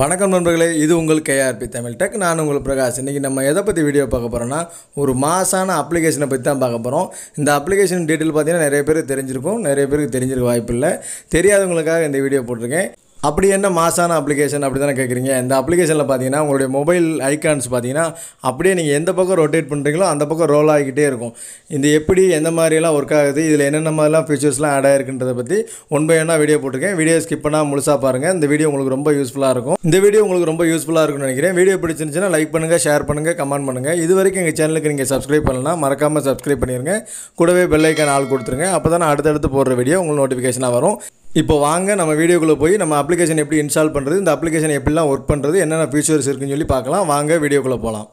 வணக்கம் நண்பர்களே இது உங்கள் கேஆர்பி தமிழ் டெக் நான் உங்கள் பிரகாஷ் இன்றைக்கி நம்ம எதை பற்றி வீடியோ பார்க்க போகிறோன்னா ஒரு மாசான அப்ளிகேஷனை பற்றி தான் பார்க்க போகிறோம் இந்த அப்ளிகேஷன் டீட்டெயில் பார்த்தீங்கன்னா நிறைய பேர் தெரிஞ்சிருக்கும் நிறைய பேருக்கு தெரிஞ்சிருக்க வாய்ப்பு இல்லை தெரியாதவங்களுக்காக இந்த வீடியோ போட்டிருக்கேன் அப்படி என்ன மாசான அப்ளிகேஷன் அப்படி தானே கேட்குறீங்க இந்த அப்ளிகேஷனில் பார்த்தீங்கன்னா உங்களுடைய மொபைல் ஐக்கான்ஸ் பார்த்தீங்கன்னா அப்படியே நீங்கள் எந்த பக்கம் ரொட்டேட் பண்ணுறீங்களோ அந்த பக்கம் ரோல் ஆகிக்கிட்டே இருக்கும் இது எப்படி எந்த மாதிரிலாம் ஒர்க் ஆகுது இதில் என்னென்ன மாதிரிலாம் ஃபீச்சர்ஸ்லாம் ஆட் ஆயிருக்குன்றதை பற்றி ஒன் பை ஒன்னாக வீடியோ போட்டிருக்கேன் வீடியோ ஸ்கிப் பண்ணால் முழுசாக பாருங்கள் இந்த வீடியோ உங்களுக்கு ரொம்ப யூஸ்ஃபுல்லாக இருக்கும் இந்த வீடியோ உங்களுக்கு ரொம்ப யூஸ்ஃபுல்லாக இருக்கும்னு நினைக்கிறேன் வீடியோ பிடிச்சிருந்துச்சுன்னா லைக் பண்ணுங்கள் ஷேர் பண்ணுங்கள் கமெண்ட் பண்ணுங்கள் இது வரைக்கும் எங்கள் சேனலுக்கு நீங்கள் சப்ஸ்கிரைப் பண்ணலாம் மறக்காமல் சப்ஸ்கிரைப் பண்ணிடுங்க கூடவே பெல்லைக்கான் ஆள் கொடுத்துருங்க அப்போ தான் அடுத்தடுத்து போடுற வீடியோ உங்களுக்கு நோட்டிஃபிகேஷனாக வரும் இப்போ வாங்க நம்ம வீடியோக்குள்ளே போய் நம்ம அப்ளிகேஷன் எப்படி இன்ஸ்டால் பண்ணுறது இந்த அப்ளிகேஷன் எப்படிலாம் ஒர்க் பண்ணுறது என்னென்ன ஃபீச்சர்ஸ் இருக்குன்னு சொல்லி பார்க்கலாம் வாங்க வீடியோக்குள்ளே போகலாம்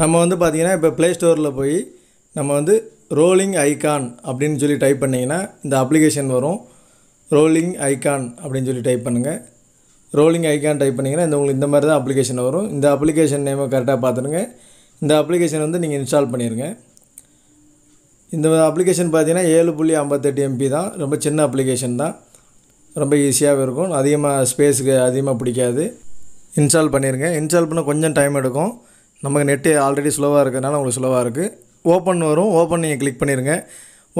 நம்ம வந்து பார்த்திங்கன்னா இப்போ ப்ளே ஸ்டோரில் போய் நம்ம வந்து ரோலிங் ஐகான் அப்படின்னு சொல்லி டைப் பண்ணிங்கன்னா இந்த அப்ளிகேஷன் வரும் ரோலிங் ஐகான் அப்படின்னு சொல்லி டைப் பண்ணுங்கள் ரோலிங் ஐகான் டைப் பண்ணிங்கன்னா இந்த உங்களுக்கு இந்த மாதிரி தான் அப்ளிகேஷன் வரும் இந்த அப்ளிகேஷன் நேமை கரெக்டாக பார்த்துருங்க இந்த அப்ளிகேஷன் வந்து நீங்கள் இன்ஸ்டால் பண்ணிடுங்க இந்த அப்ளிகேஷன் பார்த்திங்கன்னா ஏழு புள்ளி ஐம்பத்தெட்டு எம்பி தான் ரொம்ப சின்ன அப்ளிகேஷன் தான் ரொம்ப ஈஸியாகவும் இருக்கும் அதிகமாக ஸ்பேஸுக்கு அதிகமாக பிடிக்காது இன்ஸ்டால் பண்ணிடுங்க இன்ஸ்டால் பண்ண கொஞ்சம் டைம் எடுக்கும் நமக்கு நெட்டு ஆல்ரெடி ஸ்லோவாக இருக்கிறதுனால உங்களுக்கு ஸ்லோவாக இருக்குது ஓப்பன் வரும் ஓப்பன் நீங்கள் கிளிக் பண்ணிடுங்க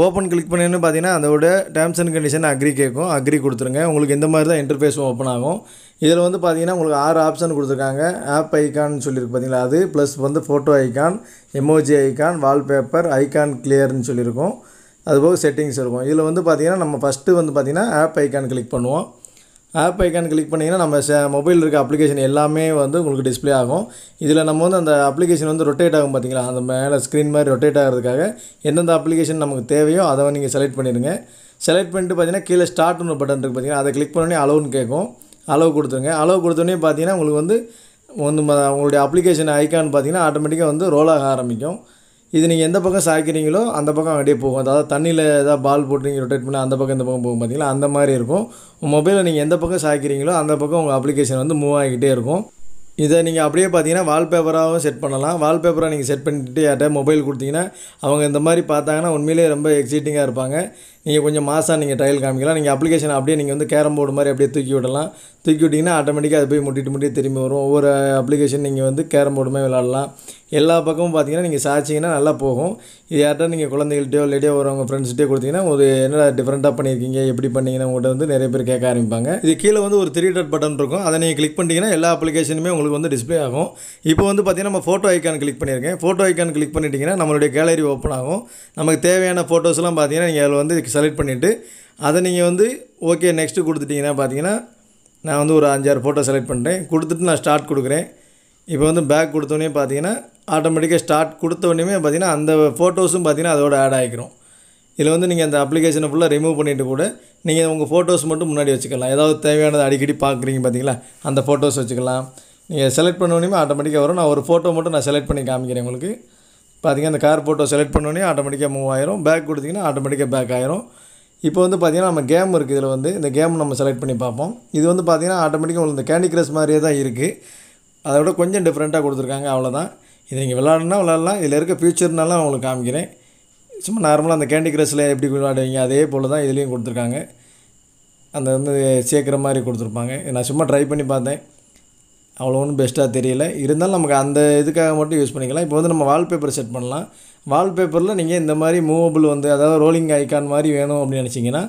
ஓப்பன் கிளிக் பண்ணேன்னு பார்த்தீங்கன்னா அதோட டேர்ம்ஸ் அண்ட் கண்டிஷன் அக்ரி கேட்கும் அக்ரி கொடுத்துருங்க உங்களுக்கு இந்த மாதிரி தான் இன்டர்ஃபேஸும் ஓப்பன் ஆகும் இதில் வந்து பார்த்தீங்கன்னா உங்களுக்கு ஆறு ஆப்ஷன் கொடுத்துருக்காங்க ஆப் ஐக்கான்னு சொல்லியிருக்கு பார்த்தீங்களா அது ப்ளஸ் வந்து photo icon emoji icon wallpaper icon கிளியர்னு சொல்லியிருக்கோம் அதுபோக செட்டிங்ஸ் இருக்கும் இதில் வந்து பார்த்தீங்கன்னா நம்ம ஃபஸ்ட்டு வந்து பார்த்தீங்கன்னா ஆப் ஐக்கான் கிளிக் பண்ணுவோம் ஆப் ஐக்கான் கிளிக் பண்ணிங்கன்னா நம்ம ச மொபைல் இருக்க அப்ளிகேஷன் எல்லாமே வந்து உங்களுக்கு டிஸ்பிளே ஆகும் இதில் நம்ம வந்து அந்த அப்ளிகேஷன் வந்து ரொட்டேட் ஆகும் பார்த்தீங்களா அந்த மேலே ஸ்க்ரீன் மாதிரி ரொட்டேட் ஆகிறதுக்காக எந்தெந்த அப்ளிகேஷன் நமக்கு தேவையோ அதை நீங்கள் செலக்ட் பண்ணிடுங்க செலக்ட் பண்ணிட்டு பார்த்தீங்கன்னா கீழே ஸ்டார்ட் ஒன்று பட்டன் இருக்குது பார்த்தீங்கன்னா அதை கிளிக் பண்ணோடனே அளவுன்னு கேட்கும் அளவு கொடுத்துருங்க அளவு கொடுத்தோடனே பார்த்தீங்கன்னா உங்களுக்கு வந்து வந்து உங்களுடைய அப்ளிகேஷன் ஐக்கான் பார்த்தீங்கன்னா ஆட்டோமேட்டிக்காக வந்து ரோல் ஆக ஆரம்பிக்கும் இது நீங்கள் எந்த பக்கம் சாய்க்கிறீங்களோ அந்த பக்கம் அப்படியே போகும் அதாவது தண்ணியில் ஏதாவது பால் போட்டு நீங்கள் ரொட்டேட் பண்ணி அந்த பக்கம் இந்த பக்கம் போகும் பார்த்தீங்களா அந்த மாதிரி இருக்கும் மொபைலில் நீங்கள் எந்த பக்கம் சாய்க்கிறீங்களோ அந்த பக்கம் உங்கள் அப்ளிகேஷன் வந்து மூவ் ஆகிக்கிட்டே இருக்கும் இதை நீங்கள் அப்படியே பார்த்தீங்கன்னா வால்பேப்பராகவும் செட் பண்ணலாம் வால்பேப்பராக நீங்கள் செட் பண்ணிவிட்டு யார்கிட்ட மொபைல் கொடுத்தீங்கன்னா அவங்க இந்த மாதிரி பார்த்தாங்கன்னா உண்மையிலே ரொம்ப எக்ஸைட்டிங்காக இருப்பாங்க நீங்கள் கொஞ்சம் மாதம் நீங்கள் ட்ரையல் காமிக்கலாம் நீங்கள் அப்ளிகேஷன் அப்படியே நீங்கள் வந்து கேரம் போர்டு மாதிரி அப்படியே தூக்கி விடலாம் தூக்கி விட்டிங்கன்னா ஆட்டோமேட்டிக்காக அது போய் முட்டிட்டு முட்டி திரும்பி வரும் ஒவ்வொரு அப்ளிகேஷன் நீங்கள் வந்து கேரம் போர்டுமே விளாடலாம் எல்லா பக்கமும் பார்த்தீங்கன்னா நீங்கள் சாய்ச்சிங்கன்னா நல்லா போகும் இது யார்கிட்ட நீங்கள் குழந்தைகள்ட்டையோ இல்லாட்டியோ ஒரு அவங்க ஃப்ரெண்ட்ஸ்கிட்டே கொடுத்தீங்கன்னா ஒரு என்ன டிஃப்ரெண்ட்டாக பண்ணியிருக்கீங்க எப்படி பண்ணீங்கன்னா உங்கள்கிட்ட வந்து நிறைய பேர் கேட்க ஆரம்பிப்பாங்க இது கீழே வந்து ஒரு த்ரீ டட் பட்டன் இருக்கும் அதை நீங்கள் கிளிக் பண்ணிட்டீங்கன்னா எல்லா அப்ளிகேஷனுமே உங்களுக்கு வந்து டிஸ்பிளே ஆகும் இப்போ வந்து பார்த்தீங்கன்னா நம்ம ஃபோட்டோ ஐக்கான் கிளிக் பண்ணியிருக்கேன் ஃபோட்டோ ஐக்கான் கிளிக் பண்ணிட்டீங்கன்னா நம்மளுடைய கேலரி ஓப்பன் ஆகும் நமக்கு தேவையான ஃபோட்டோஸ்லாம் பார்த்தீங்கன்னா நீங்கள் அதில் வந்து செலக்ட் பண்ணிவிட்டு அதை நீங்கள் வந்து ஓகே நெக்ஸ்ட்டு கொடுத்துட்டிங்கன்னா பார்த்தீங்கன்னா நான் வந்து ஒரு அஞ்சாறு ஃபோட்டோ செலக்ட் பண்ணுறேன் கொடுத்துட்டு நான் ஸ்டார்ட் கொடுக்குறேன் இப்போ வந்து பேக் கொடுத்தோடனே பார்த்தீங்கன்னா ஆட்டோமேட்டிக்காக ஸ்டார்ட் கொடுத்தோடனே பார்த்தீங்கன்னா அந்த ஃபோட்டோஸும் பார்த்தீங்கன்னா அதோட ஆட் ஆகிக்கிறோம் இதில் வந்து நீங்கள் அந்த அப்ளிகேஷனை ஃபுல்லாக ரிமூவ் பண்ணிவிட்டு கூட நீங்கள் உங்கள் ஃபோட்டோஸ் மட்டும் முன்னாடி வச்சுக்கலாம் ஏதாவது தேவையானது அடிக்கடி பார்க்குறீங்க பார்த்தீங்களா அந்த ஃபோட்டோஸ் வச்சுக்கலாம் நீங்கள் செலக்ட் பண்ணோடனே ஆட்டோமேட்டிக்காக வரும் நான் ஒரு ஃபோட்டோ மட்டும் நான் செலக்ட் பண்ணி காமிக்கிறேன் உங்களுக்கு பார்த்தீங்கன்னா அந்த கார் ஃபோட்டோ செலக்ட் பண்ணோன்னே ஆட்டோமேட்டிக்காக மூவ் ஆயிரும் பேக் கொடுத்திங்கன்னா ஆட்டோமேட்டிக்காக பேக் ஆயிரும் இப்போ வந்து பார்த்திங்கன்னா நம்ம கேம் இருக்குது இதில் வந்து இந்த கேம் நம்ம செலக்ட் பண்ணி பார்ப்போம் இது வந்து பார்த்திங்கன்னா ஆட்டோமேட்டிக்காக உங்களுக்கு இந்த கேண்டி கிரஷ் மாதிரியே தான் இருக்குது அதை விட கொஞ்சம் டிஃப்ரெண்ட்டாக கொடுத்துருக்காங்க அவ்வளோதான் இதை நீங்கள் விளாட்னா விளாட்லாம் இதில் இருக்க ஃபியூச்சர்னால உங்களுக்கு காமிக்கிறேன் சும்மா நார்மலாக அந்த கேண்டி கிரஸில் எப்படி விளாடுவீங்க அதே போல் தான் இதுலேயும் கொடுத்துருக்காங்க அந்த வந்து சேர்க்குற மாதிரி கொடுத்துருப்பாங்க நான் சும்மா ட்ரை பண்ணி பார்த்தேன் அவ்வளோ ஒன்றும் பெஸ்ட்டாக தெரியல இருந்தாலும் நமக்கு அந்த இதுக்காக மட்டும் யூஸ் பண்ணிக்கலாம் இப்போ வந்து நம்ம வால்பேப்பர் செட் பண்ணலாம் வால்பேப்பரில் நீங்கள் இந்த மாதிரி மூவபிள் வந்து அதாவது ரோலிங் ஐக்கான் மாதிரி வேணும் அப்படின்னு நினச்சிங்கன்னா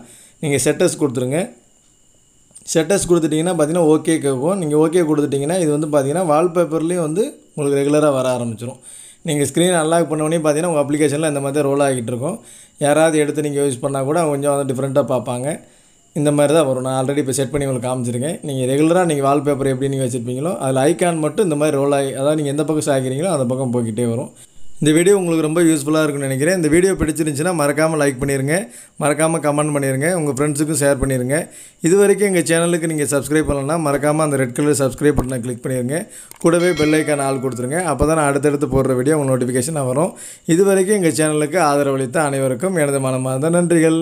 நீங்கள் செட்டஸ் கொடுத்துருங்க செட்டஸ் கொடுத்துட்டிங்கன்னா பார்த்தீங்கன்னா ஓகே கேட்கும் நீங்கள் ஓகே கொடுத்துட்டிங்கன்னா இது வந்து பார்த்தீங்கன்னா வால்பேப்பர்லேயும் வந்து உங்களுக்கு ரெகுலராக வர ஆரம்பிச்சிடும் நீங்கள் ஸ்க்ரீன் அன்லாக் பண்ண உடனே பார்த்தீங்கன்னா உங்கள் அப்ளிகேஷனில் இந்த மாதிரி ரோல் ஆகிட்டு இருக்கும் யாராவது எடுத்து நீங்கள் யூஸ் பண்ணால் கூட அவங்க கொஞ்சம் வந்து டிஃப்ரெண்ட்டாக பார்ப்பாங்க இந்த மாதிரி தான் வரும் நான் ஆல்ரெடி இப்போ செட் பண்ணி உங்களுக்கு காமிச்சிருக்கேன் நீங்கள் ரெகுலராக நீங்கள் வால்பேப்பர் எப்படி நீங்கள் வச்சுருப்பீங்களோ அதில் ஐக்கான் மட்டும் இந்த மாதிரி ரோல் ஆகி அதாவது நீங்கள் எந்த பக்கம் சாய்க்கிறீங்களோ அந்த பக்கம் போய்கிட்டே வரும் இந்த வீடியோ உங்களுக்கு ரொம்ப யூஸ்ஃபுல்லாக இருக்கும்னு நினைக்கிறேன் இந்த வீடியோ பிடிச்சிருந்துச்சின்னா மறக்காமல் லைக் பண்ணிடுங்க மறக்காமல் கமெண்ட் பண்ணிடுங்க உங்கள் ஃப்ரெண்ட்ஸுக்கும் ஷேர் பண்ணிடுங்க இது வரைக்கும் எங்கள் சேனலுக்கு நீங்கள் சப்ஸ்கிரைப் பண்ணலன்னா மறக்காமல் அந்த ரெட் கலர் சப்ஸ்கிரைப் பட்டனை கிளிக் பண்ணிடுங்க கூடவே பெல்லைக்கான ஆள் கொடுத்துருங்க அப்போ தான் நான் அடுத்தடுத்து போடுற வீடியோ உங்கள் நோட்டிஃபிகேஷன் வரும் இது வரைக்கும் எங்கள் சேனலுக்கு ஆதரவளித்த அனைவருக்கும் எனது மனமார்ந்த நன்றிகள்